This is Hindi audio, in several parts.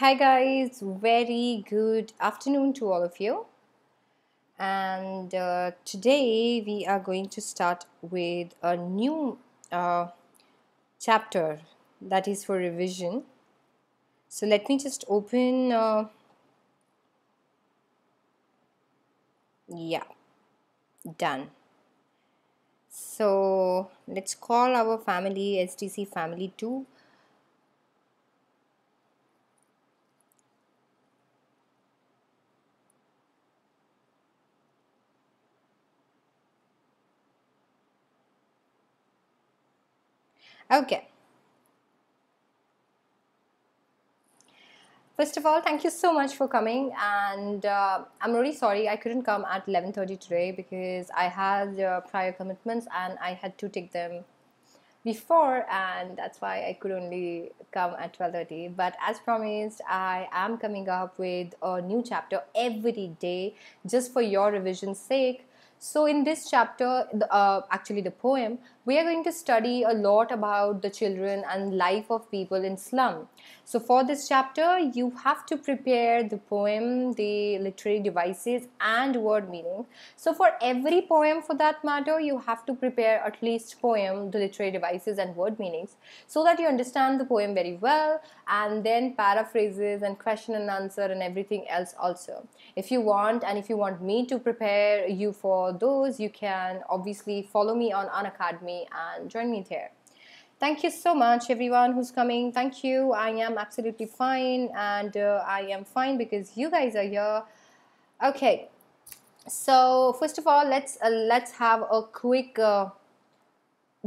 Hi guys, very good afternoon to all of you. And uh, today we are going to start with a new uh, chapter that is for revision. So let me just open. Uh, yeah, done. So let's call our family STC family 2 Okay. First of all, thank you so much for coming and uh, I'm really sorry I couldn't come at 11.30 today because I had uh, prior commitments and I had to take them before and that's why I could only come at 12.30 but as promised I am coming up with a new chapter every day just for your revision's sake so in this chapter the, uh, actually the poem we are going to study a lot about the children and life of people in slum. So for this chapter, you have to prepare the poem, the literary devices and word meaning. So for every poem for that matter, you have to prepare at least poem, the literary devices and word meanings so that you understand the poem very well and then paraphrases and question and answer and everything else also. If you want and if you want me to prepare you for those, you can obviously follow me on Unacademy and join me there. Thank you so much, everyone who's coming. Thank you. I am absolutely fine, and uh, I am fine because you guys are here. Okay, so first of all, let's uh, let's have a quick. Uh,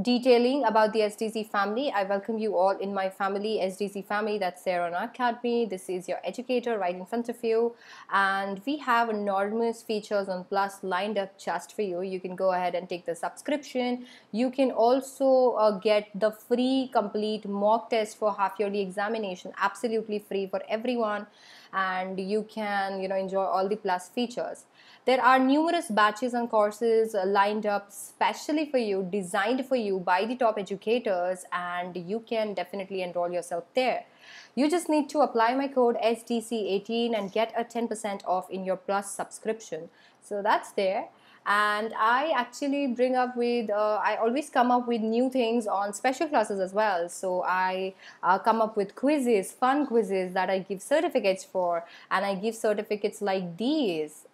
detailing about the SDC family. I welcome you all in my family, SDC family. That's Sarah on Academy. This is your educator right in front of you. And we have enormous features on Plus lined up just for you. You can go ahead and take the subscription. You can also uh, get the free complete mock test for half yearly examination, absolutely free for everyone. And you can, you know, enjoy all the Plus features. There are numerous batches and courses lined up specially for you, designed for you by the top educators, and you can definitely enroll yourself there. You just need to apply my code SDC18 and get a 10% off in your plus subscription. So that's there and i actually bring up with uh, i always come up with new things on special classes as well so i uh, come up with quizzes fun quizzes that i give certificates for and i give certificates like these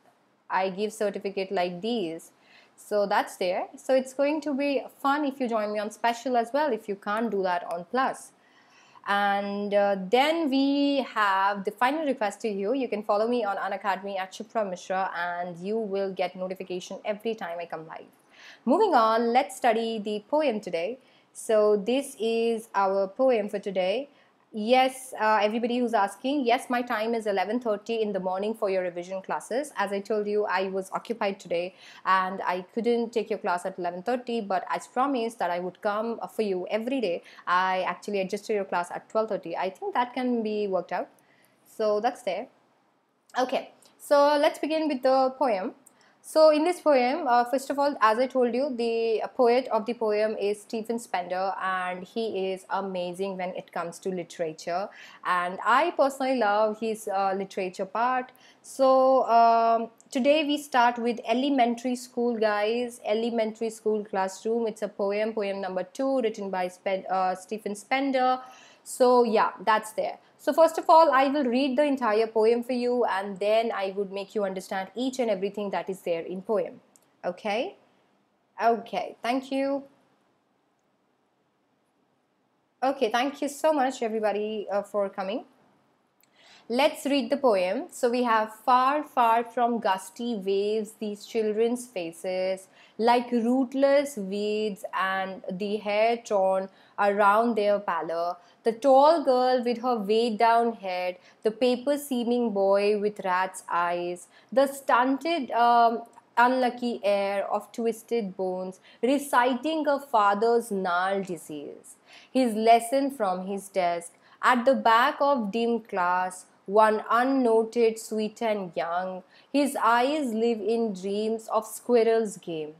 I give certificate like these. So that's there. So it's going to be fun if you join me on special as well if you can't do that on plus. And uh, then we have the final request to you. You can follow me on Unacademy at Shipra Mishra and you will get notification every time I come live. Moving on, let's study the poem today. So this is our poem for today yes uh, everybody who's asking yes my time is 11:30 in the morning for your revision classes as i told you i was occupied today and i couldn't take your class at 11:30 but as promised that i would come uh, for you every day i actually adjusted your class at 12:30 i think that can be worked out so that's there okay so let's begin with the poem so in this poem, uh, first of all, as I told you, the poet of the poem is Stephen Spender and he is amazing when it comes to literature. And I personally love his uh, literature part. So um, today we start with Elementary School Guys, Elementary School Classroom. It's a poem, poem number two, written by uh, Stephen Spender. So yeah, that's there. So first of all, I will read the entire poem for you and then I would make you understand each and everything that is there in poem. Okay? Okay, thank you. Okay, thank you so much everybody uh, for coming. Let's read the poem. So we have far, far from gusty waves, these children's faces, like rootless weeds and the hair torn around their pallor, the tall girl with her weighed down head, the paper seeming boy with rat's eyes, the stunted um, unlucky heir of twisted bones, reciting her father's gnarled disease, his lesson from his desk, at the back of dim class, one unnoted, sweet and young, his eyes live in dreams of squirrel's game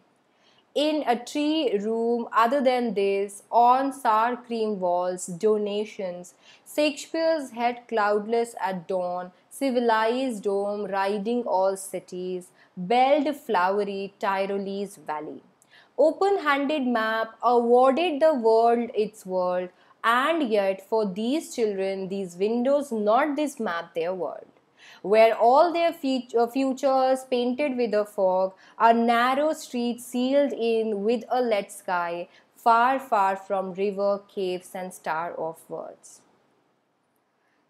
in a tree room other than this on sour cream walls donations shakespeare's head cloudless at dawn civilized dome riding all cities belled flowery tyrolese valley open-handed map awarded the world its world and yet for these children these windows not this map their world where all their uh, futures painted with a fog are narrow streets sealed in with a lead sky, far, far from river, caves, and star of words.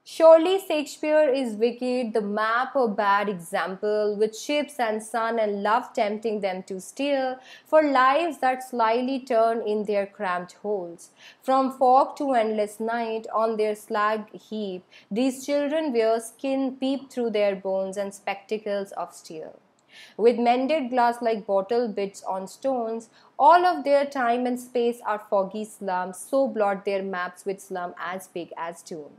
Surely Shakespeare is wicked, the map a bad example, with ships and sun and love tempting them to steal for lives that slyly turn in their cramped holes. From fog to endless night, on their slag heap, these children wear skin peep through their bones and spectacles of steel with mended glass like bottle bits on stones. All of their time and space are foggy slums, so blot their maps with slum as big as tomb.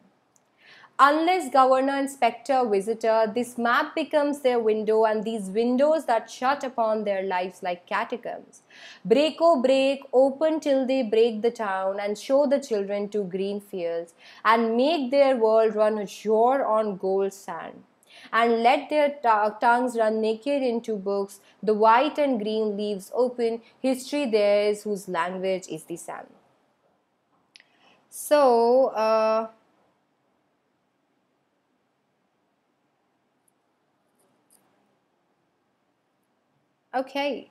Unless governor, inspector, visitor, this map becomes their window and these windows that shut upon their lives like catacombs. Break o oh, break, open till they break the town and show the children to green fields and make their world run ashore on gold sand and let their tongues run naked into books, the white and green leaves open, history theirs whose language is the sun. So, uh, Okay.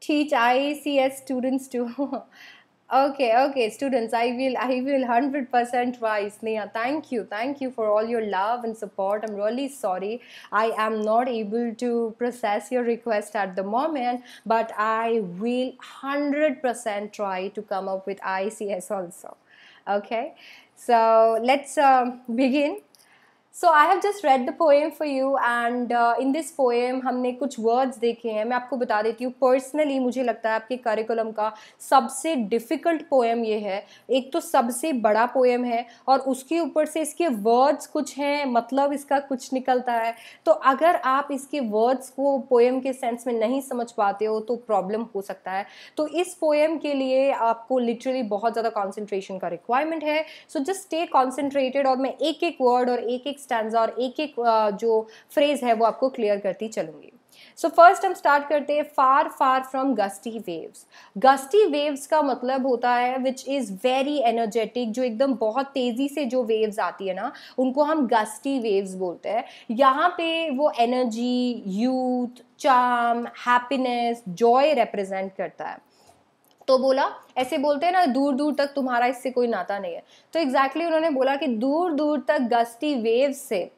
Teach IACS students too. okay, okay, students. I will, I will, hundred percent try. Sneha, thank you, thank you for all your love and support. I'm really sorry. I am not able to process your request at the moment, but I will hundred percent try to come up with ICS also. Okay. So let's uh, begin. So I have just read the poem for you and in this poem हमने कुछ वर्ड्स देखे हैं मैं आपको बता देती हूँ पर्सनली मुझे लगता है आपके करिकुलम का सबसे डिफ़िकल्ट पोएम ये है एक तो सबसे बड़ा पोएम है और उसके ऊपर से इसके वर्ड्स कुछ हैं मतलब इसका कुछ निकलता है तो अगर आप इसके वर्ड्स को पोएम के सेंस में नहीं समझ पाते हो तो प्रॉब्लम हो सकता है तो इस पोएम के लिए आपको लिटरली बहुत ज़्यादा कॉन्सेंट्रेशन का रिक्वायरमेंट है सो जस्ट स्टे कॉन्सेंट्रेटेड और मैं एक एक वर्ड और एक एक स्टैंड और एक एक जो फ्रेज है वो आपको क्लियर करती चलूंगी सो so फर्स्ट हम स्टार्ट करते हैं far far from gusty waves gusty waves का मतलब होता है विच इज़ वेरी एनर्जेटिक जो एकदम बहुत तेज़ी से जो वेव्स आती है ना उनको हम गस्टी वेव्स बोलते हैं यहाँ पे वो energy youth charm happiness joy represent करता है तो बोला ऐसे बोलते हैं ना दूर दूर तक तुम्हारा इससे कोई नाता नहीं है तो एग्जैक्टली exactly उन्होंने बोला कि दूर दूर तक गस्ती वेव से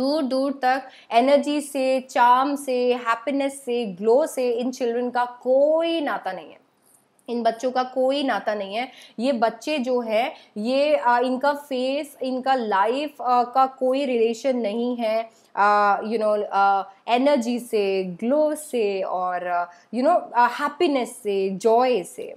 दूर दूर तक एनर्जी से चाम से हैप्पीनेस से ग्लो से इन चिल्ड्रन का कोई नाता नहीं है इन बच्चों का कोई नाता नहीं है ये बच्चे जो है ये आ, इनका फेस इनका लाइफ का कोई रिलेशन नहीं है यू नो एनर्जी से ग्लो से और यू नो हैप्पीनेस से जॉय से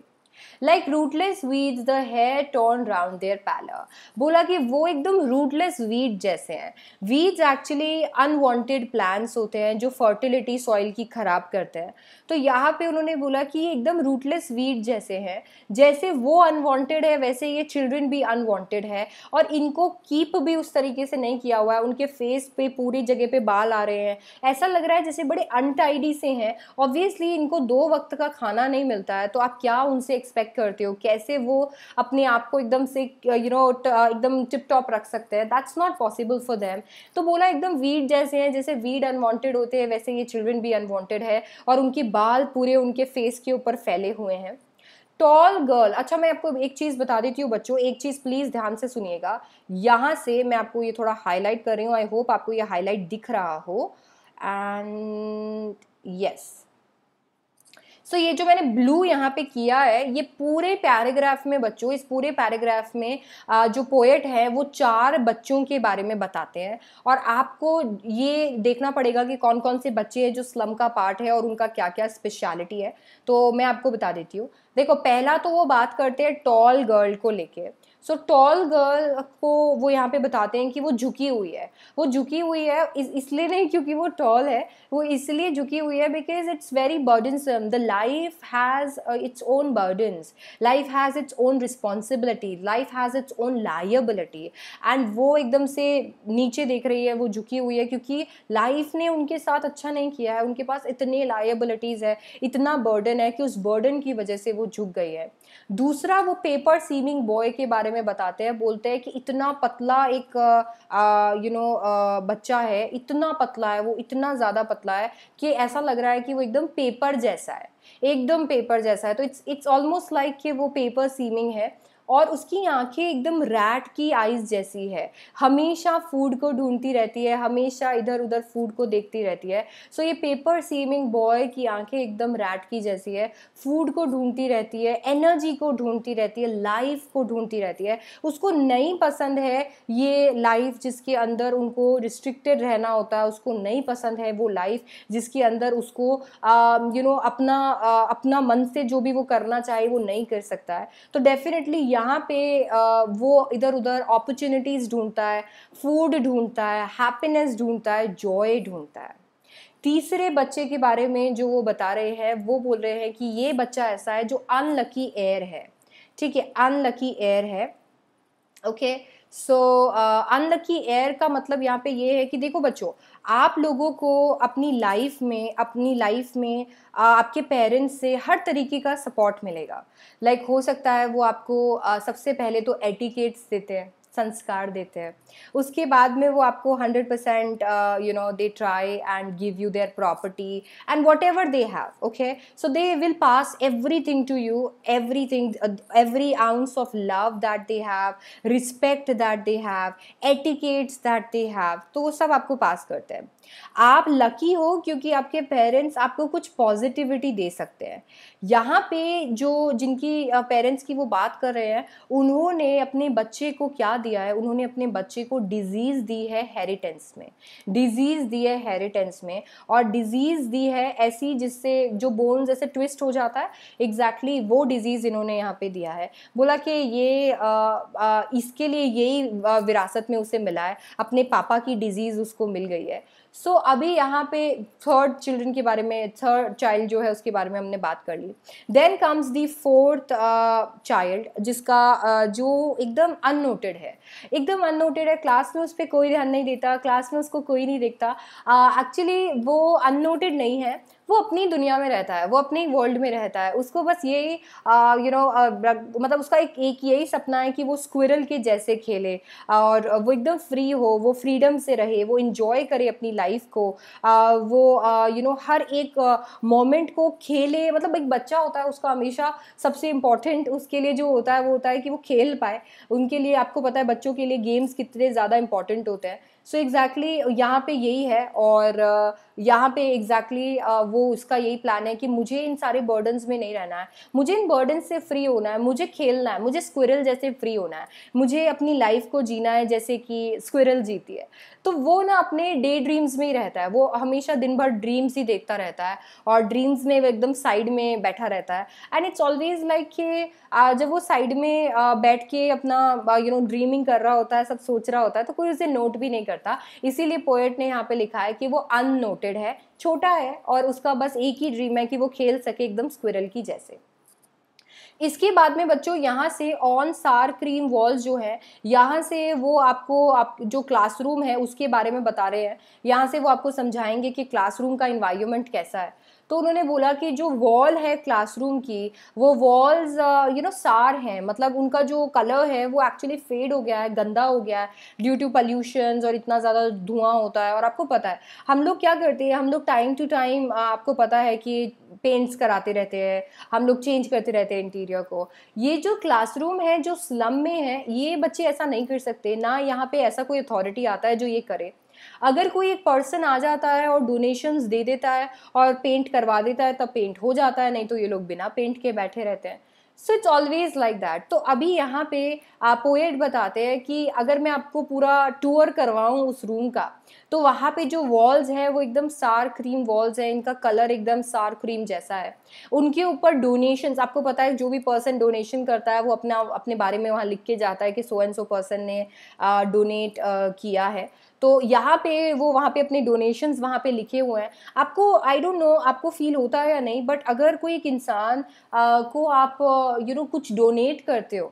like rootless weed the hair turn round their pallor बोला कि वो एकदम रूटलेस वीड जैसे हैं वीड्स एक्चुअली अनवांटेड प्लांट्स होते हैं जो फर्टिलिटी सॉइल की ख़राब करते हैं तो यहाँ पे उन्होंने बोला कि ये एकदम रूटलेस वीड जैसे हैं जैसे वो अनवांटेड है वैसे ये चिल्ड्रन भी अनवांटेड है और इनको कीप भी उस तरीके से नहीं किया हुआ है उनके फेस पे पूरी जगह पे बाल आ रहे हैं ऐसा लग रहा है जैसे बड़े अनटाइडी से हैं ऑब्वियसली इनको दो वक्त का खाना नहीं मिलता है तो आप क्या उनसे एक्सपेक्ट चेक करते हो कैसे वो अपने आप को एकदम से यू नो एकदम टिप टॉप रख सकते हैं that's not possible for them तो बोला एकदम वीड जैसे हैं जैसे वीड अनवांटेड होते हैं वैसे ये चिल्ड्रन भी अनवांटेड है और उनके बाल पूरे उनके फेस के ऊपर फैले हुए हैं टॉल गर्ल अच्छा मैं आपको एक चीज़ बता देती हूँ बच्चों एक चीज़ प्लीज़ ध्यान से सुनिएगा यहाँ से मैं आपको ये थोड़ा हाईलाइट कर रही हूँ आई होप आपको ये हाईलाइट दिख रहा हो and yes yes. So so, ये जो मैंने ब्लू यहाँ पे किया है ये पूरे पैराग्राफ में बच्चों इस पूरे पैराग्राफ में जो पोएट है वो चार बच्चों के बारे में बताते हैं और आपको ये देखना पड़ेगा कि कौन कौन से बच्चे हैं जो स्लम का पार्ट है और उनका क्या क्या स्पेशलिटी है तो मैं आपको बता देती हूँ देखो पहला तो वो बात करते हैं टॉल गर्ल को लेके सो टॉल गर्ल को वो यहाँ पे बताते हैं कि वो झुकी हुई है वो झुकी हुई है इस, इसलिए नहीं क्योंकि वो टॉल है वो इसलिए झुकी हुई है because it's very burdensome the life has its own burdens life has its own responsibility life has its own liability and वो एकदम से नीचे देख रही है वो झुकी हुई है क्योंकि लाइफ ने उनके साथ अच्छा नहीं किया है उनके पास इतने लाइबिलिटीज़ है इतना बर्डन है कि उस बर्डन की वजह से वो झुक गई है दूसरा वो पेपर सीमिंग बॉय के बारे में बताते हैं बोलते हैं कि इतना पतला एक यू नो बच्चा है इतना पतला है वो इतना ज़्यादा पतला है कि ऐसा लग रहा है कि वो एकदम पेपर जैसा है एकदम पेपर जैसा है तो इट्स इट्स ऑलमोस्ट लाइक कि वो पेपर सीमिंग है और उसकी आंखें एकदम रैट की आइज़ जैसी है हमेशा फूड को ढूंढती रहती है हमेशा इधर उधर फूड को देखती रहती है सो so, ये पेपर सीमिंग बॉय की आंखें एकदम रैट की जैसी है फूड को ढूंढती रहती है एनर्जी को ढूंढती रहती है लाइफ को ढूंढती रहती है उसको नहीं पसंद है ये लाइफ जिसके अंदर उनको रिस्ट्रिक्टेड रहना होता है उसको नहीं पसंद है वो लाइफ जिसके अंदर उसको यू नो अपना आ, अपना मन से जो भी वो करना चाहे वो नहीं कर सकता है तो डेफिनेटली यहाँ पे वो इधर उधर अपॉर्चुनिटीज़ ढूंढता है फूड ढूंढता है हैप्पीनेस ढूंढता है जॉय ढूंढता है तीसरे बच्चे के बारे में जो वो बता रहे हैं वो बोल रहे हैं कि ये बच्चा ऐसा है जो अनलकी एयर है ठीक है अनलकी एयर है okay okay? So unlucky air का मतलब यहाँ पे ये है कि देखो बच्चों आप लोगों को अपनी लाइफ में अपनी लाइफ में uh, आपके पेरेंट्स से हर तरीके का सपोर्ट मिलेगा लाइक like, हो सकता है वो आपको uh, सबसे पहले तो एटिकेट्स देते हैं संस्कार देते हैं उसके बाद में वो आपको hundred percent you know they try and give you their property and whatever they have okay so they will pass everything to you everything every ounce of love that they have respect that they have etiquettes that they have तो वो सब आपको पास करते हैं आप लकी हो क्योंकि आपके पेरेंट्स आपको कुछ पॉजिटिविटी दे सकते हैं यहाँ पे जो जिनकी पेरेंट्स uh, की वो बात कर रहे हैं उन्होंने अपने बच्चे को क्या दिया है उन्होंने अपने बच्चे को डिजीज़ दी है हेरिटेंस में डिजीज़ दी है हेरिटेंस में और डिजीज़ दी है ऐसी जिससे जो बोन्स ऐसे ट्विस्ट हो जाता है एग्जैक्टली exactly वो डिजीज़ इन्होंने यहाँ पे दिया है बोला कि ये आ, आ, इसके लिए यही विरासत में उसे मिला है अपने पापा की डिजीज़ उसको मिल गई है सो so, अभी यहाँ पे थर्ड चिल्ड्रन के बारे में थर्ड चाइल्ड जो है उसके बारे में हमने बात कर ली then comes the fourth child जिसका uh, जो एकदम अननोटेड है एकदम अननोटेड है क्लास में उस पर कोई ध्यान नहीं देता क्लास में उसको कोई नहीं देखता एक्चुअली uh, वो अननोटेड नहीं है वो अपनी दुनिया में रहता है वो अपने वर्ल्ड में रहता है उसको बस यही यू नो मतलब उसका एक एक यही सपना है कि वो स्क्विरल के जैसे खेले और वो एकदम फ्री हो वो फ्रीडम से रहे वो इन्जॉय करे अपनी लाइफ को आ, वो यू नो हर एक मोमेंट को खेले मतलब एक बच्चा होता है उसका हमेशा सबसे इम्पॉर्टेंट उसके लिए जो होता है वो होता है कि वो खेल पाए उनके लिए आपको पता है बच्चों के लिए गेम्स कितने ज़्यादा इम्पॉर्टेंट होते हैं सो एग्जैक्टली यहाँ पे यही है और यहाँ पे एग्जैक्टली exactly, वो उसका यही प्लान है कि मुझे इन सारे बर्डन में नहीं रहना है मुझे इन बर्डन से फ्री होना है मुझे खेलना है मुझे स्क्विरल जैसे फ्री होना है मुझे अपनी लाइफ को जीना है जैसे कि स्क्विरल जीती है तो वो ना अपने डे ड्रीम्स में ही रहता है वो हमेशा दिन भर ड्रीम्स ही देखता रहता है और ड्रीम्स में वो एकदम साइड में बैठा रहता है एंड इट्स ऑलवेज लाइक कि जब वो साइड में बैठ के अपना यू नो ड्रीमिंग कर रहा होता है सब सोच रहा होता है तो कोई उसे नोट भी नहीं करता इसीलिए पोएट ने यहाँ पे लिखा है कि वो अननोटेड रिलेटेड है छोटा है और उसका बस एक ही ड्रीम है कि वो खेल सके एकदम स्क्विरल की जैसे इसके बाद में बच्चों यहाँ से ऑन सार क्रीम वॉल्स जो है यहाँ से वो आपको आप जो क्लासरूम है उसके बारे में बता रहे हैं यहाँ से वो आपको समझाएंगे कि क्लासरूम का इन्वायरमेंट कैसा है तो उन्होंने बोला कि जो वॉल है क्लासरूम की वो वॉल्स यू नो सार हैं मतलब उनका जो कलर है वो एक्चुअली फेड हो गया है गंदा हो गया है ड्यू टू पल्यूशन और इतना ज़्यादा धुआं होता है और आपको पता है हम लोग क्या करते हैं हम लोग टाइम टू टाइम आपको पता है कि पेंट्स कराते रहते हैं हम लोग चेंज करते रहते हैं इंटीरियर को ये जो क्लासरूम है जो स्लम में है ये बच्चे ऐसा नहीं कर सकते ना यहाँ पे ऐसा कोई अथॉरिटी आता है जो ये करे अगर कोई एक पर्सन आ जाता है और डोनेशंस दे देता है और पेंट करवा देता है तब पेंट हो जाता है नहीं तो ये लोग बिना पेंट के बैठे रहते हैं so it's always like that तो अभी यहाँ पे आप पोएट बताते हैं कि अगर मैं आपको पूरा टूर करवाऊँ उस रूम का तो वहाँ पे जो वॉल्स है वो एकदम सार क्रीम वॉल्स है इनका कलर एकदम सार क्रीम जैसा है उनके ऊपर डोनेशंस आपको पता है जो भी पर्सन डोनेशन करता है वो अपना अपने बारे में वहाँ लिख के जाता है कि सो एंड सो पर्सन ने डोनेट किया है तो यहाँ पे वो वहाँ पे अपने डोनेशंस वहाँ पे लिखे हुए हैं आपको आई डोंट नो आपको फील होता है या नहीं बट अगर कोई एक इंसान को आप यू you नो know, कुछ डोनेट करते हो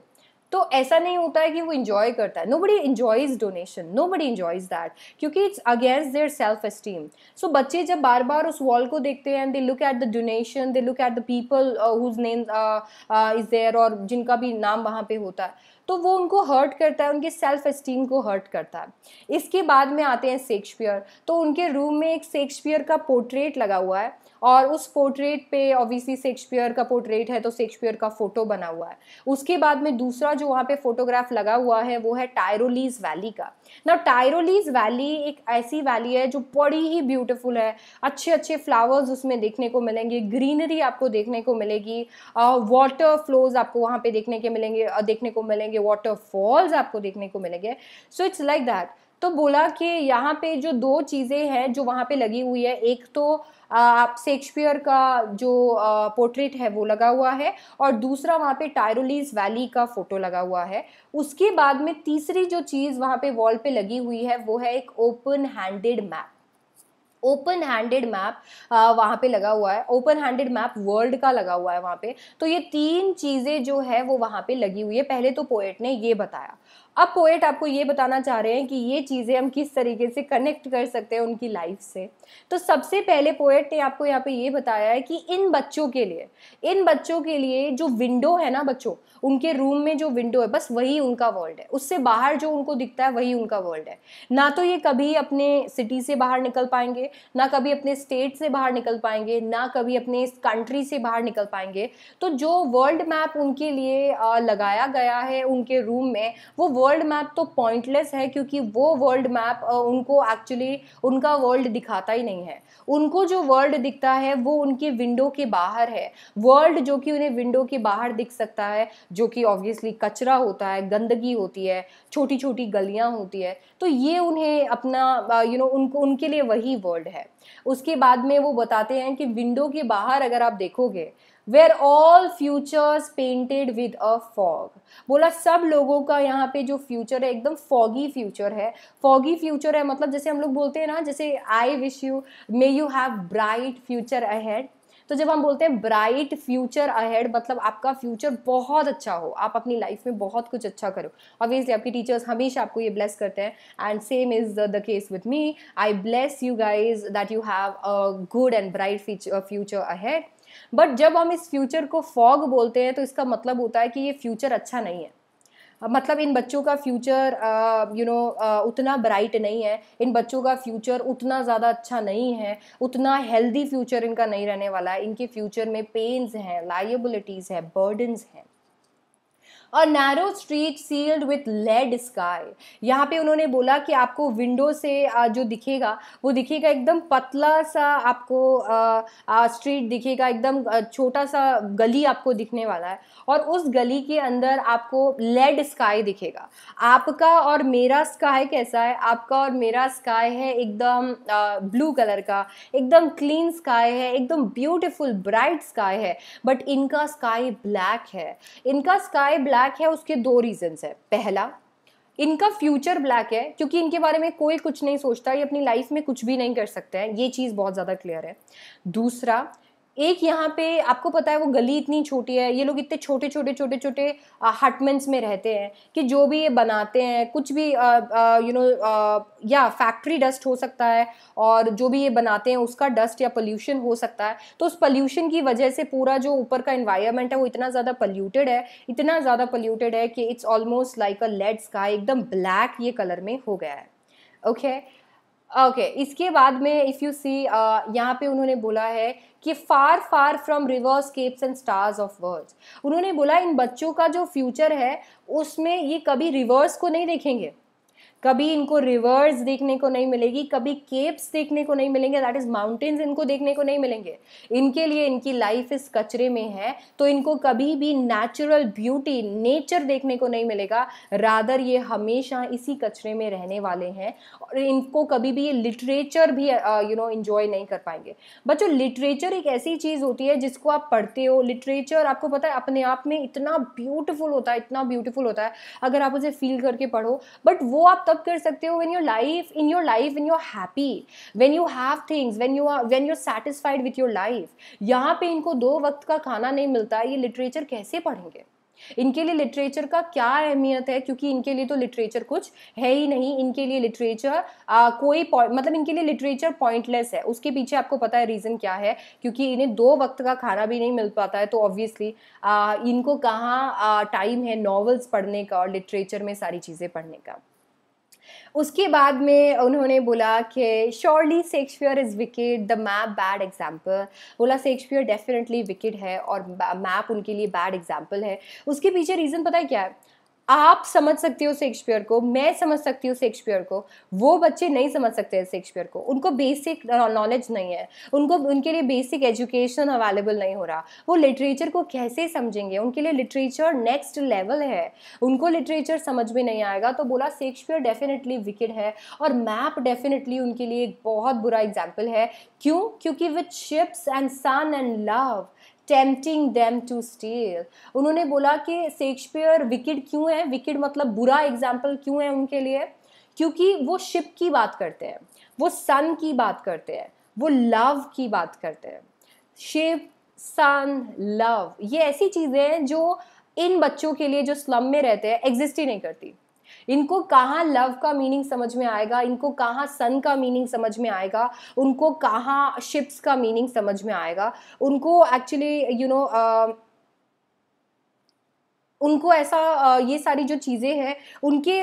तो ऐसा नहीं होता है कि वो इंजॉय करता है nobody enjoys donation nobody enjoys that क्योंकि it's against their self esteem so बच्चे जब बार बार उस वॉल को देखते हैं they look at the donation they look at the people whose name is there और जिनका भी नाम वहाँ पे होता है तो वो उनको हर्ट करता है उनके सेल्फ एस्टीम को हर्ट करता है इसके बाद में आते हैं शेक्सपियर तो उनके रूम में एक शेक्सपियर का पोर्ट्रेट लगा हुआ है और उस पोर्ट्रेट पे ऑब्वियसली शेक्सपियर का पोर्ट्रेट है तो शेक्सपियर का फोटो बना हुआ है उसके बाद में दूसरा जो वहाँ पे फोटोग्राफ लगा हुआ है वो है टायरोलीज वैली का ना टायरोलीज वैली एक ऐसी वैली है जो बड़ी ही ब्यूटीफुल है अच्छे अच्छे फ्लावर्स उसमें देखने को मिलेंगे ग्रीनरी आपको देखने को मिलेगी वाटर फ्लोज आपको वहाँ पे देखने के मिलेंगे देखने को मिलेंगे फॉल्स आपको देखने को मिलेंगे सो इट्स लाइक दैट तो बोला कि यहाँ पे जो दो चीज़ें हैं जो वहाँ पे लगी हुई है एक तो आप शेक्सपियर का जो पोर्ट्रेट है वो लगा हुआ है और दूसरा वहाँ पे टायरोलीज वैली का फ़ोटो लगा हुआ है उसके बाद में तीसरी जो चीज़ वहाँ पे वॉल पे लगी हुई है वो है एक open handed map open handed map वहाँ पे लगा हुआ है ओपन हैंडेड मैप वर्ल्ड का लगा हुआ है वहाँ पे तो ये तीन चीज़ें जो है वो वहाँ पे लगी हुई है पहले तो पोएट ने ये बताया अब पोएट आपको ये बताना चाह रहे हैं कि ये चीज़ें हम किस तरीके से कनेक्ट कर सकते हैं उनकी लाइफ से तो सबसे पहले पोएट ने आपको यहाँ पे ये बताया है कि इन बच्चों के लिए इन बच्चों के लिए जो विंडो है ना बच्चों उनके रूम में जो विंडो है बस वही उनका वर्ल्ड है उससे बाहर जो उनको दिखता है वही उनका वर्ल्ड है ना तो ये कभी अपने सिटी से बाहर निकल पाएंगे ना कभी अपने स्टेट से बाहर निकल पाएंगे ना कभी अपने इस कंट्री से बाहर निकल पाएंगे तो जो वर्ल्ड मैप उनके लिए लगाया गया है उनके रूम में वो वर्ल्ड मैप तो पॉइंटलेस है क्योंकि वो वर्ल्ड मैप उनको एक्चुअली उनका वर्ल्ड दिखाता ही नहीं है उनको जो वर्ल्ड दिखता है वो उनके विंडो के बाहर है वर्ल्ड जो कि उन्हें विंडो के बाहर दिख सकता है जो कि ऑब्वियसली कचरा होता है गंदगी होती है छोटी छोटी गलियाँ होती है तो ये उन्हें अपना यू नो उनको उनके लिए वही वर्ल्ड है उसके बाद में वो बताते हैं कि विंडो के बाहर अगर आप देखोगे where all futures painted with a fog बोला सब लोगों का यहाँ पे जो फ्यूचर है एकदम फॉगी फ्यूचर है फॉगी फ्यूचर है मतलब जैसे हम लोग बोलते हैं ना जैसे I wish you may you have bright future ahead तो जब हम बोलते हैं ब्राइट फ्यूचर अहेड मतलब आपका फ्यूचर बहुत अच्छा हो आप अपनी लाइफ में बहुत कुछ अच्छा करो ऑब्वियसली आपके टीचर्स हमेशा आपको ये ब्लेस करते हैं and same is the case with me I bless you guys that you have a good and bright future ahead but जब हम इस फ्यूचर को फॉग बोलते हैं तो इसका मतलब होता है कि ये फ्यूचर अच्छा नहीं है मतलब इन बच्चों का फ्यूचर यू नो उतना ब्राइट नहीं है इन बच्चों का फ्यूचर उतना ज़्यादा अच्छा नहीं है उतना हेल्दी फ्यूचर इनका नहीं रहने वाला है इनके फ्यूचर में पेन्स हैं लाइबिलिटीज़ हैं बर्डन्स हैं और narrow street sealed with lead sky यहाँ पे उन्होंने बोला कि आपको विंडो से जो दिखेगा वो दिखेगा एकदम पतला सा आपको स्ट्रीट दिखेगा एकदम छोटा सा गली आपको दिखने वाला है और उस गली के अंदर आपको लेड स्काई दिखेगा आपका और मेरा स्काई कैसा है आपका और मेरा स्काई है एकदम ब्लू कलर का एकदम क्लीन स्काई है एकदम ब्यूटिफुल ब्राइट स्काई है बट इनका स्काई ब्लैक है इनका स्काई ब्लैक ब्लैक है उसके दो रीजंस है पहला इनका फ्यूचर ब्लैक है क्योंकि इनके बारे में कोई कुछ नहीं सोचता ये अपनी लाइफ में कुछ भी नहीं कर सकते हैं ये चीज़ बहुत ज़्यादा क्लियर है दूसरा एक यहाँ पे आपको पता है वो गली इतनी छोटी है ये लोग इतने छोटे छोटे छोटे छोटे हटमेंट्स में रहते हैं कि जो भी ये बनाते हैं कुछ भी यू नो या फैक्ट्री डस्ट हो सकता है और जो भी ये बनाते हैं उसका डस्ट या पोल्यूशन हो सकता है तो उस पोल्यूशन की वजह से पूरा जो ऊपर का इन्वायरमेंट है वो इतना ज़्यादा पल्यूटेड है इतना ज़्यादा पल्यूटेड है कि it's almost like a lead sky एकदम ब्लैक ये कलर में हो गया है ओके okay? ओके okay, इसके बाद में इफ़ यू सी यहाँ पे उन्होंने बोला है कि far far from rivers capes and stars of words उन्होंने बोला इन बच्चों का जो फ्यूचर है उसमें ये कभी रिवर्स को नहीं देखेंगे कभी इनको रिवर्स देखने को नहीं मिलेगी कभी केप्स देखने को नहीं मिलेंगे दैट इज़ माउंटेन्स इनको देखने को नहीं मिलेंगे इनके लिए इनकी लाइफ इस कचरे में है तो इनको कभी भी नेचुरल ब्यूटी नेचर देखने को नहीं मिलेगा रादर ये हमेशा इसी कचरे में रहने वाले हैं और इनको कभी भी ये लिटरेचर भी यू नो इन्जॉय नहीं कर पाएंगे बच्चों लिटरेचर एक ऐसी चीज़ होती है जिसको आप पढ़ते हो लिटरेचर आपको पता है अपने आप में इतना ब्यूटिफुल होता है इतना ब्यूटिफुल होता है अगर आप उसे फील करके पढ़ो बट वो आप तब कर सकते हो when your life in your life when you're happy when you have things when you are when you're satisfied with your life यहाँ पे इनको दो वक्त का खाना नहीं मिलता ये लिटरेचर कैसे पढ़ेंगे इनके लिए लिटरेचर का क्या अहमियत है क्योंकि इनके लिए तो लिटरेचर कुछ है ही नहीं इनके लिए लिटरेचर कोई मतलब इनके लिए लिटरेचर पॉइंटलेस है उसके पीछे आपको पता है रीज़न क्या है क्योंकि इन्हें दो वक्त का खाना भी नहीं मिल पाता है तो ऑब्वियसली इनको कहाँ टाइम है नॉवेल्स पढ़ने का और लिटरेचर में सारी चीज़ें पढ़ने का उसके बाद में उन्होंने बोला कि surely Shakespeare is wicked the map bad example बोला शेक्सपियर डेफिनेटली विकेड है और मैप उनके लिए बैड एग्जाम्पल है उसके पीछे रीज़न पता है क्या है आप समझ सकते हो शेक्सपियर को मैं समझ सकती हूँ शेक्सपियर को वो बच्चे नहीं समझ सकते हैं शेक्सपियर को उनको बेसिक नॉलेज नहीं है उनको उनके लिए बेसिक एजुकेशन अवेलेबल नहीं हो रहा वो लिटरेचर को कैसे समझेंगे उनके लिए लिटरेचर नेक्स्ट लेवल है उनको लिटरेचर समझ में नहीं आएगा तो बोला शेक्सपियर डेफिनेटली विकेड है और मैप डेफिनेटली उनके लिए एक बहुत बुरा एग्जाम्पल है क्यों क्योंकि with ships and sun and love tempting them to steal उन्होंने बोला कि शेक्सपियर विकिड क्यों है विकिड मतलब बुरा एग्जाम्पल क्यों है उनके लिए क्योंकि वो शिप की बात करते हैं वो सन की बात करते हैं वो लव की बात करते हैं शिप सन लव ये ऐसी चीज़ें हैं जो इन बच्चों के लिए जो स्लम में रहते हैं एग्जिस्ट ही नहीं करती इनको कहाँ लव का मीनिंग समझ में आएगा इनको कहाँ सन का मीनिंग समझ में आएगा उनको कहाँ शिप्स का मीनिंग समझ में आएगा उनको एक्चुअली यू नो उनको ऐसा ये सारी जो चीज़ें हैं उनके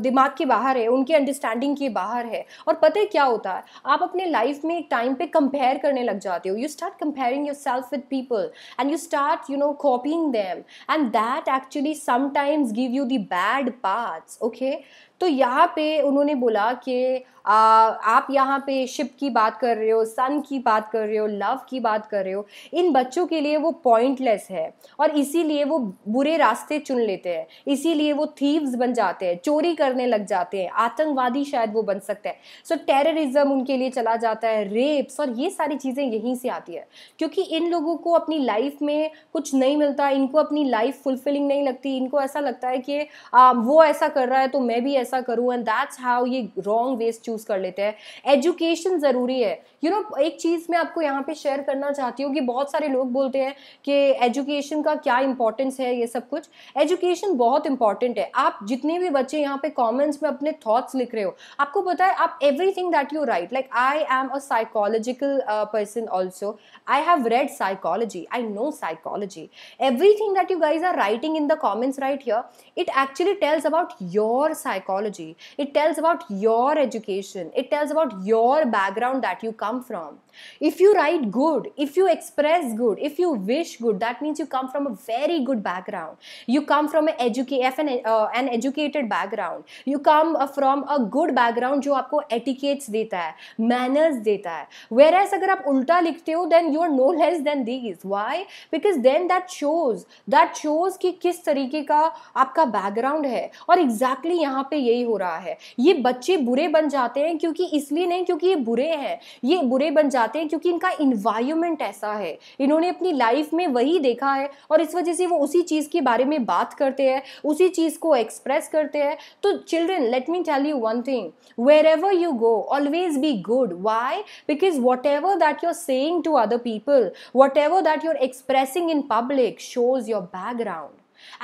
दिमाग के बाहर है उनके अंडरस्टैंडिंग के बाहर है और पता है क्या होता है आप अपने लाइफ में एक टाइम पे कंपेयर करने लग जाते हो you start comparing yourself with people and you start you know copying them and that actually sometimes give you the bad parts okay तो यहाँ पे उन्होंने बोला कि आप यहाँ पे शिप की बात कर रहे हो सन की बात कर रहे हो लव की बात कर रहे हो इन बच्चों के लिए वो पॉइंटलेस है और इसीलिए वो बुरे रास्ते चुन लेते हैं इसीलिए वो थीव्स बन जाते हैं चोरी करने लग जाते हैं आतंकवादी शायद वो बन सकते हैं सो so, टेररिज्म उनके लिए चला जाता है रेप्स और ये सारी चीज़ें यहीं से आती है क्योंकि इन लोगों को अपनी लाइफ में कुछ नहीं मिलता इनको अपनी लाइफ फुलफिलिंग नहीं लगती इनको ऐसा लगता है कि आ, वो ऐसा कर रहा है तो मैं भी ऐसा ऐसा करूँ एंड दैट्स हाउ ये रॉन्ग वेज चूज कर लेते हैं एजुकेशन ज़रूरी है यू you नो know, एक चीज़ मैं आपको यहाँ पे शेयर करना चाहती हूँ कि बहुत सारे लोग बोलते हैं कि एजुकेशन का क्या इंपॉर्टेंस है ये सब कुछ एजुकेशन बहुत इंपॉर्टेंट है आप जितने भी बच्चे यहाँ पे कॉमेंट्स में अपने थॉट्स लिख रहे हो आपको पता है आप everything that you write like I am a psychological person also I have read psychology I know psychology everything that you guys are writing in the comments right here it actually tells about your psychology psychology It tells about your education, it tells about your background that you come from. If you write good, if you express good, if you wish good, that means you come from a very good background. You come from a educa- an, uh, an educated background. You come from a good background jo aapko etiquettes deta hai manners deta hai whereas agar aap ulta likhte ho then you are no less than these why because then that shows that shows ki kis tarike ka aapka background hai aur exactly yahan pe यही हो रहा है ये बच्चे बुरे बन जाते हैं क्योंकि इसलिए नहीं क्योंकि ये बुरे हैं ये बुरे बन जाते हैं क्योंकि इनका इन्वायरमेंट ऐसा है इन्होंने अपनी लाइफ में वही देखा है और इस वजह से वो उसी चीज़ के बारे में बात करते हैं उसी चीज़ को एक्सप्रेस करते हैं तो children let me tell you one thing wherever you go always be good why because whatever that you're saying to other people whatever that you're expressing in public shows your background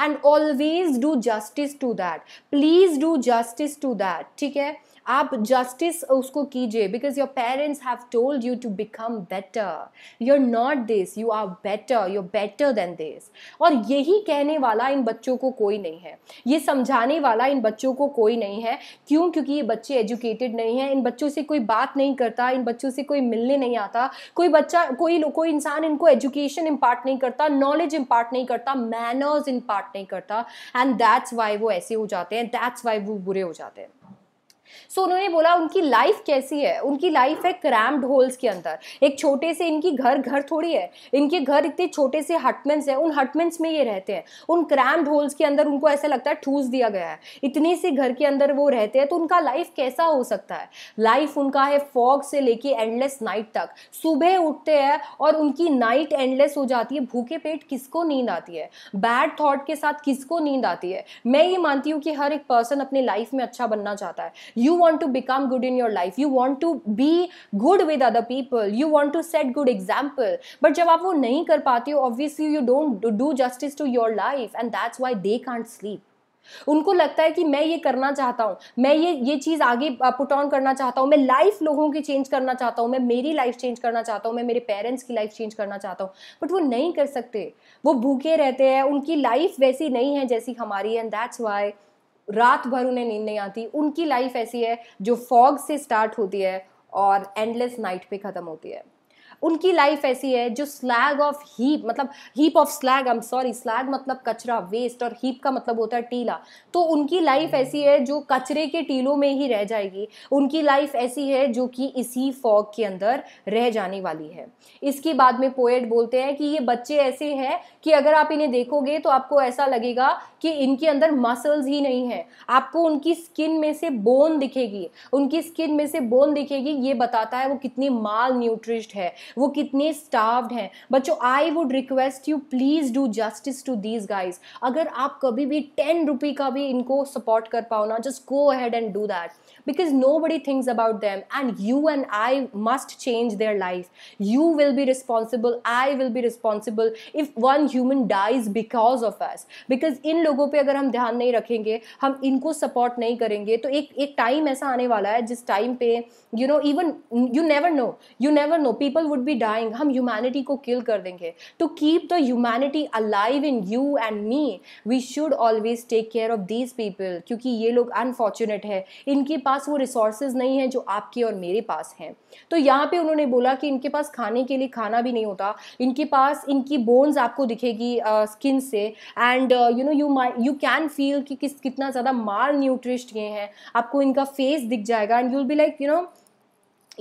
and always do justice to that please do justice to that ठीक है आप जस्टिस उसको कीजिए because your parents have told you to become better you are not this you are better you are better than this और यही कहने वाला इन बच्चों को कोई नहीं है ये समझाने वाला इन बच्चों को कोई नहीं है क्यों क्योंकि ये बच्चे एजुकेटेड नहीं है इन बच्चों से कोई बात नहीं करता इन बच्चों से कोई मिलने नहीं आता कोई बच्चा कोई कोई इंसान इनको एजुकेशन इम्पार्ट नहीं करता नॉलेज इम्पार्ट नहीं करता मैनर्स इम्पार्ट नहीं करता एंड दैट्स वाई वो ऐसे हो जाते हैं दैट्स वाई वो बुरे हो जाते हैं सो so, उन्होंने बोला उनकी लाइफ कैसी है उनकी लाइफ है क्रैम्ड होल्स के अंदर एक छोटे से इनकी घर घर थोड़ी है इनके घर इतने छोटे से हटमेंट्स हैं उन हटमेंट्स में ये रहते हैं उन क्रैम्ड होल्स के अंदर उनको ऐसा लगता है ठूस दिया गया है इतने से घर के अंदर वो रहते हैं तो उनका लाइफ कैसा हो सकता है लाइफ उनका है फॉग से लेके एंडलेस नाइट तक सुबह उठते हैं और उनकी नाइट एंडलेस हो जाती है भूखे पेट किसको नींद आती है बैड थाट के साथ किसको नींद आती है मैं ये मानती हूँ कि हर एक पर्सन अपने लाइफ में अच्छा बनना चाहता है you want to become good in your life you want to be good with other people you want to set good example but जब आप वो नहीं कर पाते हो obviously you don't do justice to your life and that's why they can't sleep उनको लगता है कि मैं ये करना चाहता हूँ मैं ये ये चीज़ आगे पुट ऑन करना चाहता हूँ मैं लाइफ लोगों की चेंज करना चाहता हूँ मैं मेरी लाइफ चेंज करना चाहता हूँ मैं मेरे पेरेंट्स की लाइफ चेंज करना चाहता हूँ बट वो नहीं कर सकते वो भूखे रहते हैं उनकी लाइफ वैसी नहीं है जैसी हमारी एंड दैट्स वाई रात भर उन्हें नींद नहीं आती उनकी लाइफ ऐसी है जो फॉग से स्टार्ट होती है और एंडलेस नाइट पे ख़त्म होती है उनकी लाइफ ऐसी है जो स्लैग ऑफ हीप मतलब heap of slag I am sorry slag मतलब कचरा वेस्ट और हीप का मतलब होता है टीला तो उनकी लाइफ हम्म। ऐसी है जो कचरे के टीलों में ही रह जाएगी उनकी लाइफ ऐसी है जो कि इसी फॉग के अंदर रह जाने वाली है इसके बाद में पोएट बोलते हैं कि ये बच्चे ऐसे हैं कि अगर आप इन्हें देखोगे तो आपको ऐसा लगेगा कि इनके अंदर मसल्स ही नहीं है आपको उनकी स्किन में से बोन दिखेगी उनकी स्किन में से बोन दिखेगी ये बताता है वो कितनी माल न्यूट्रिश्ड है वो कितने स्टार्व्ड हैं बच्चों I would request you please do justice to these guys अगर आप कभी भी टेन रुपी का भी इनको सपोर्ट कर पाओ ना just go ahead and do that because nobody thinks about them and you and I must change their life. You will be responsible, I will be responsible if one human dies because of us. Because इन लोगों पे अगर हम ध्यान नहीं रखेंगे हम इनको सपोर्ट नहीं करेंगे तो एक एक टाइम ऐसा आने वाला है जिस टाइम पे you know even you never know you never know people would be dying हम ह्यूमैनिटी को किल कर देंगे to keep the humanity alive in you and me we should always take care of these people क्योंकि ये लोग अनफॉर्चुनेट है इनके पास पास वो रिसोर्सेज नहीं हैं जो आपके और मेरे पास हैं तो यहाँ पे उन्होंने बोला कि इनके पास खाने के लिए खाना भी नहीं होता इनके पास इनकी बोन्स आपको दिखेगी स्किन uh, से and you know you you can feel कि किस कितना ज़्यादा माल न्यूट्रिस्ट ये हैं आपको इनका फेस दिख जाएगा and you'll be like you know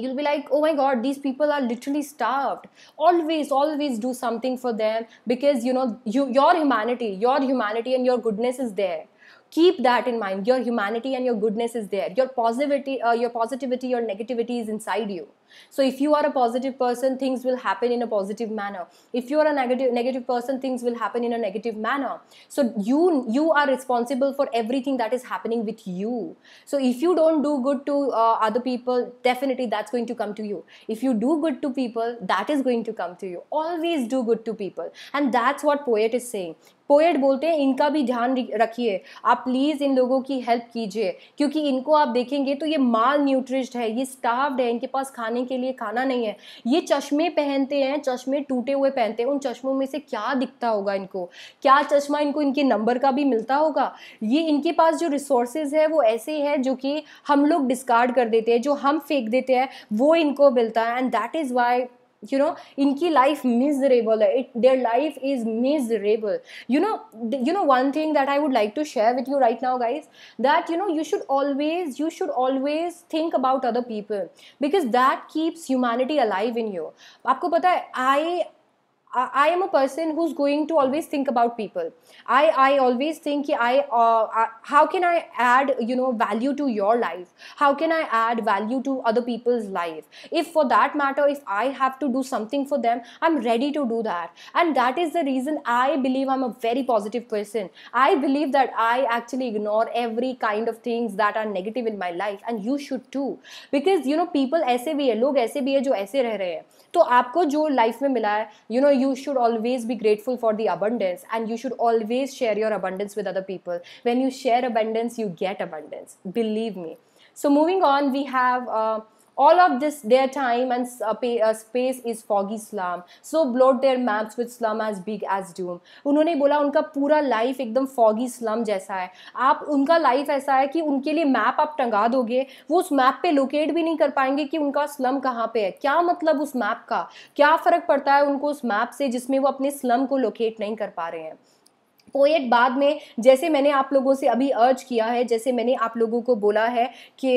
you'll be like oh my god these people are literally starved always always do something for them because you know you, your humanity your humanity and your goodness is there keep that in mind your humanity and your goodness is there your positivity uh, your positivity your negativity is inside you so if you are a positive person things will happen in a positive manner if you are a negative negative person things will happen in a negative manner so you you are responsible for everything that is happening with you so if you don't do good to uh, other people definitely that's going to come to you if you do good to people that is going to come to you always do good to people and that's what poet is saying poet बोलते हैं इनका भी ध्यान रखिए आप प्लीज़ इन लोगों की हेल्प कीजिए क्योंकि इनको आप देखेंगे तो ये माल न्यूट्रिश है ये स्टाफ्ड है इनके पास खाने के लिए खाना नहीं है ये चश्मे पहनते हैं चश्मे टूटे हुए पहनते हैं उन चश्मों में से क्या दिखता होगा इनको क्या चश्मा इनको इनके नंबर का भी मिलता होगा ये इनके पास जो रिसोर्सेज है वो ऐसे है जो कि हम लोग डिस्कार्ड कर देते हैं जो हम फेंक देते हैं वो इनको मिलता है and that is why you know इनकी लाइफ मिजरेबल है it their life is miserable you know you know one thing that I would like to share with you right now guys that you know you should always you should always think about other people because that keeps humanity alive in you आपको पता है आई I, am a person who's going to always think about people. I, I always think I, uh, I, how can I add you know value to your life? How can I add value to other people's life? If for that matter, if I have to do something for them, I'm ready to do that. And that is the reason I believe I'm a very positive person. I believe that I actually ignore every kind of things that are negative in my life, and you should too. Because you know people ऐसे भी है लोग ऐसे भी है जो ऐसे रह रहे हैं तो आपको जो लाइफ में मिला है you know you should always be grateful for the abundance and you should always share your abundance with other people when you share abundance you get abundance believe me so moving on we have all of this their time and uh, uh, space is foggy slum so bloat their maps with slum as big as doom उन्होंने बोला उनका पूरा लाइफ एकदम foggy slum जैसा है आप उनका लाइफ ऐसा है कि उनके लिए मैप आप टंगा दोगे वो उस मैप पे लोकेट भी नहीं कर पाएंगे कि उनका स्लम कहाँ पे है क्या मतलब उस मैप का क्या फ़र्क पड़ता है उनको उस मैप से जिसमें वो अपने स्लम को लोकेट नहीं कर पा रहे हैं पोएट बाद में जैसे मैंने आप लोगों से अभी अर्ज किया है जैसे मैंने आप लोगों को बोला है कि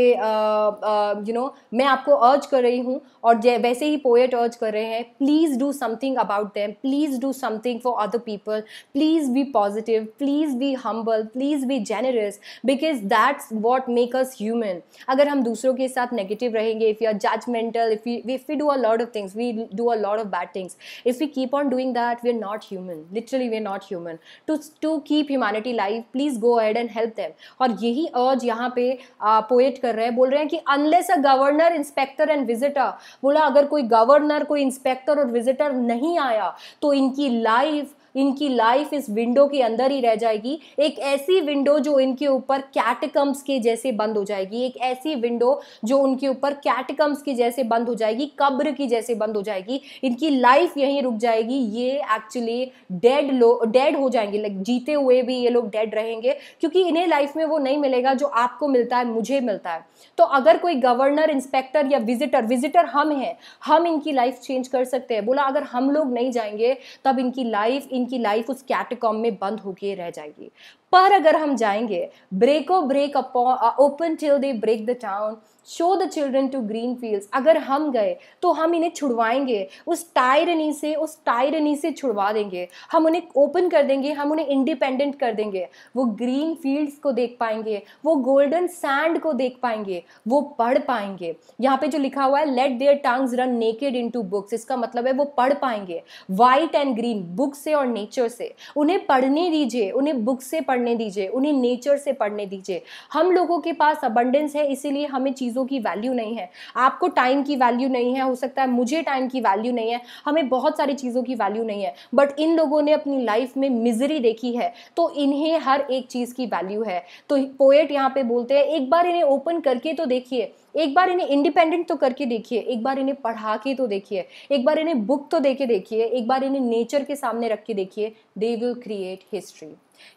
यू नो मैं आपको अर्ज कर रही हूँ और वैसे ही पोएट अर्ज कर रहे हैं please do something about them please do something for other people please be positive please be humble please be generous because that's what make us human अगर हम दूसरों के साथ नेगेटिव रहेंगे if you are judgmental if if you do a lot of things we do a lot of bad things if you keep on doing that we are not human literally we are not human to to keep humanity life please go ahead and help them और यही अर्ज यहाँ पे पोएट कर रहे हैं बोल रहे हैं कि unless a governor inspector and visitor बोला अगर कोई गवर्नर कोई इंस्पेक्टर और विजिटर नहीं आया तो इनकी लाइफ इनकी लाइफ इस विंडो के अंदर ही रह जाएगी एक ऐसी विंडो जो इनके ऊपर कैटकम्स के जैसे बंद हो जाएगी एक ऐसी विंडो जो उनके ऊपर कैटकम्स की जैसे बंद हो जाएगी कब्र की जैसे बंद हो जाएगी इनकी लाइफ यहीं रुक जाएगी ये एक्चुअली डेड लो डेड हो जाएंगे लाइक जीते हुए भी ये लोग डेड रहेंगे क्योंकि इन्हें लाइफ में वो नहीं मिलेगा जो आपको मिलता है मुझे मिलता है तो अगर कोई गवर्नर इंस्पेक्टर या विजिटर विजिटर हम हैं हम इनकी लाइफ चेंज कर सकते हैं बोला अगर हम लोग नहीं जाएंगे तब इनकी लाइफ इन इनकी लाइफ उस कैटकॉम में बंद होके रह जाएगी पर अगर हम जाएंगे ब्रेको break open till they break the town show the children to green fields अगर हम गए तो हम इन्हें छुड़वाएंगे उस टायरनी से उस टायरनी से छुड़वा देंगे हम उन्हें ओपन कर देंगे हम उन्हें इंडिपेंडेंट कर देंगे वो ग्रीन फील्ड्स को देख पाएंगे वो गोल्डन सैंड को देख पाएंगे वो पढ़ पाएंगे यहाँ पे जो लिखा हुआ है let their tongues run naked into books इसका मतलब है वो पढ़ पाएंगे वाइट एंड ग्रीन बुक से और नेचर से उन्हें पढ़ने दीजिए उन्हें बुक से पढ़ पढ़ने दीजिए उन्हें नेचर से पढ़ने दीजिए हम लोगों के पास अबंडेंस है इसीलिए हमें चीज़ों की वैल्यू नहीं है आपको टाइम की वैल्यू नहीं है हो सकता है मुझे टाइम की वैल्यू नहीं है हमें बहुत सारी चीज़ों की वैल्यू नहीं है बट इन लोगों ने अपनी लाइफ में मिजरी देखी है तो इन्हें हर एक चीज़ की वैल्यू है तो पोएट यहाँ पे बोलते हैं एक बार इन्हें ओपन करके तो देखिए एक बार इन्हें इंडिपेंडेंट तो करके देखिए एक बार इन्हें पढ़ा के तो देखिए एक बार इन्हें बुक तो दे के देखिए एक बार इन्हें नेचर के सामने रख के देखिए they will create history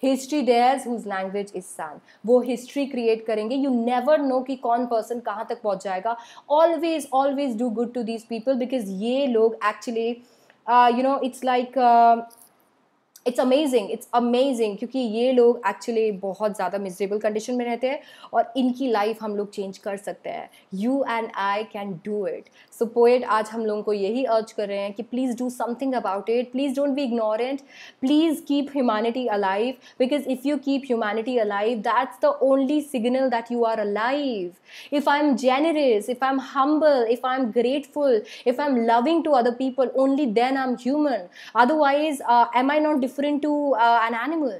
history dares whose language is sun वो हिस्ट्री क्रिएट करेंगे यू नेवर नो कि कौन पर्सन कहाँ तक पहुँच जाएगा always always do good to these people because ये लोग actually you know it's like it's amazing it's amazing क्योंकि ये लोग एक्चुअली बहुत ज़्यादा मिजरेबल कंडीशन में रहते हैं और इनकी लाइफ हम लोग चेंज कर सकते हैं you and I can do it so poet आज हम लोगों को यही अर्ज कर रहे हैं कि please do something about it please don't be ignorant please keep humanity alive because if you keep humanity alive that's the only signal that you are alive if I am generous if I am humble if I am grateful if I am loving to other people only then I am human otherwise am I not different to uh, an animal?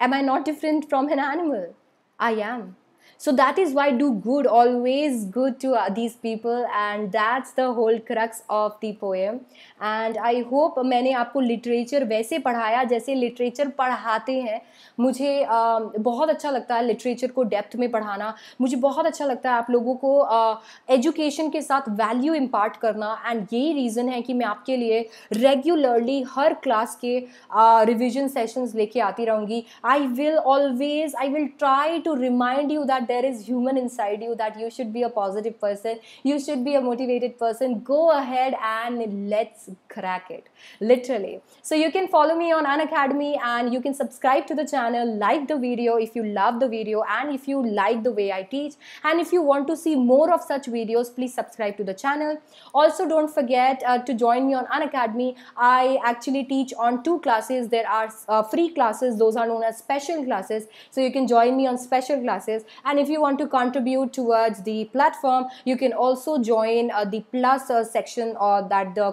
Am I not different from an animal? I am. so that is why do good always good to uh, these people and that's the whole crux of the poem and i hope मैंने आपको लिटरेचर वैसे पढ़ाया जैसे लिटरेचर पढ़ाते हैं मुझे आ, um, बहुत अच्छा लगता है लिटरेचर को डेप्थ में पढ़ाना मुझे बहुत अच्छा लगता है आप लोगों को एजुकेशन uh, के साथ वैल्यू इम्पार्ट करना एंड यही रीज़न है कि मैं आपके लिए रेगुलरली हर क्लास के रिविजन uh, सेशंस लेके आती रहूँगी I will always I will try to remind you that there is human inside you that you should be a positive person you should be a motivated person go ahead and let's crack it literally so you can follow me on an academy and you can subscribe to the channel like the video if you love the video and if you like the way i teach and if you want to see more of such videos please subscribe to the channel also don't forget uh, to join me on an academy i actually teach on two classes there are uh, free classes those are known as special classes so you can join me on special classes and and if you want to contribute towards the platform you can also join uh, the plus uh, section or uh, that the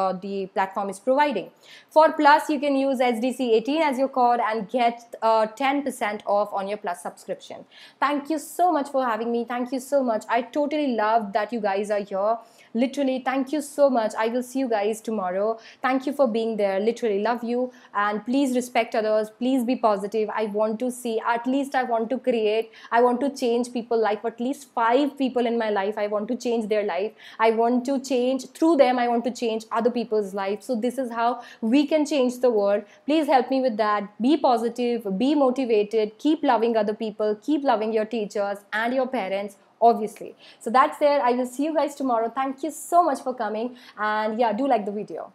uh, the platform is providing for plus you can use sdc 18 as your code and get 10% uh, off on your plus subscription thank you so much for having me thank you so much i totally love that you guys are here literally thank you so much i will see you guys tomorrow thank you for being there literally love you and please respect others please be positive i want to see at least i want to create i want to change people's life at least five people in my life i want to change their life i want to change through them i want to change other people's life so this is how we can change the world please help me with that be positive be motivated keep loving other people keep loving your teachers and your parents obviously so that's there i will see you guys tomorrow thank you so much for coming and yeah do like the video